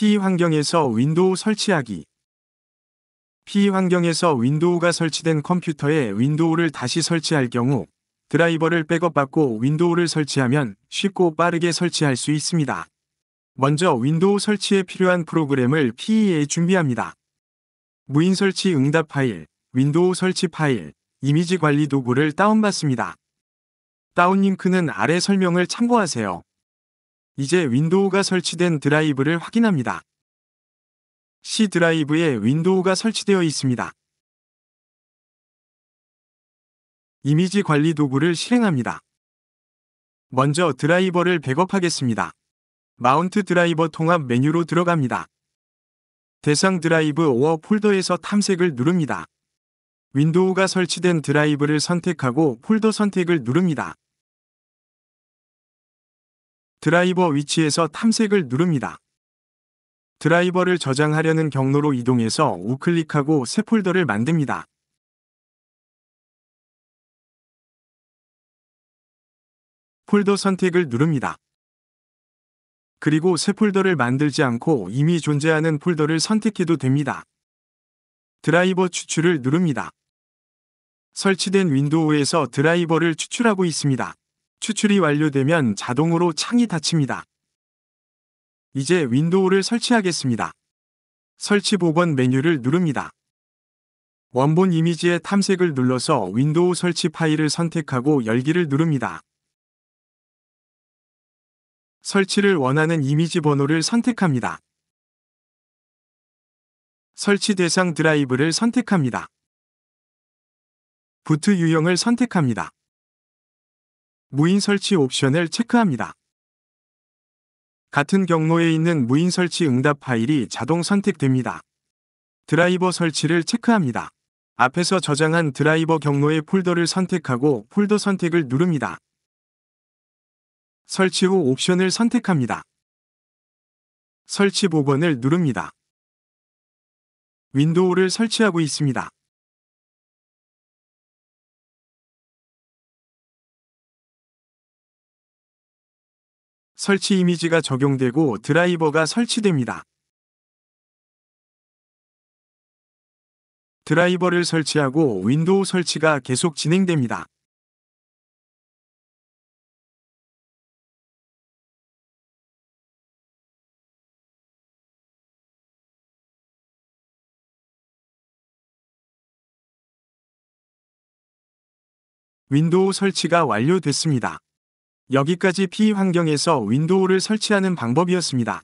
P환경에서 윈도우 설치하기 P환경에서 윈도우가 설치된 컴퓨터에 윈도우를 다시 설치할 경우 드라이버를 백업받고 윈도우를 설치하면 쉽고 빠르게 설치할 수 있습니다. 먼저 윈도우 설치에 필요한 프로그램을 PE에 준비합니다. 무인 설치 응답 파일, 윈도우 설치 파일, 이미지 관리 도구를 다운받습니다. 다운링크는 아래 설명을 참고하세요. 이제 윈도우가 설치된 드라이브를 확인합니다. C 드라이브에 윈도우가 설치되어 있습니다. 이미지 관리 도구를 실행합니다. 먼저 드라이버를 백업하겠습니다. 마운트 드라이버 통합 메뉴로 들어갑니다. 대상 드라이브 오어 폴더에서 탐색을 누릅니다. 윈도우가 설치된 드라이브를 선택하고 폴더 선택을 누릅니다. 드라이버 위치에서 탐색을 누릅니다. 드라이버를 저장하려는 경로로 이동해서 우클릭하고 새 폴더를 만듭니다. 폴더 선택을 누릅니다. 그리고 새 폴더를 만들지 않고 이미 존재하는 폴더를 선택해도 됩니다. 드라이버 추출을 누릅니다. 설치된 윈도우에서 드라이버를 추출하고 있습니다. 추출이 완료되면 자동으로 창이 닫힙니다. 이제 윈도우를 설치하겠습니다. 설치 복원 메뉴를 누릅니다. 원본 이미지의 탐색을 눌러서 윈도우 설치 파일을 선택하고 열기를 누릅니다. 설치를 원하는 이미지 번호를 선택합니다. 설치 대상 드라이브를 선택합니다. 부트 유형을 선택합니다. 무인 설치 옵션을 체크합니다. 같은 경로에 있는 무인 설치 응답 파일이 자동 선택됩니다. 드라이버 설치를 체크합니다. 앞에서 저장한 드라이버 경로의 폴더를 선택하고 폴더 선택을 누릅니다. 설치 후 옵션을 선택합니다. 설치 복원을 누릅니다. 윈도우를 설치하고 있습니다. 설치 이미지가 적용되고 드라이버가 설치됩니다. 드라이버를 설치하고 윈도우 설치가 계속 진행됩니다. 윈도우 설치가 완료됐습니다. 여기까지 피 환경에서 윈도우를 설치하는 방법이었습니다.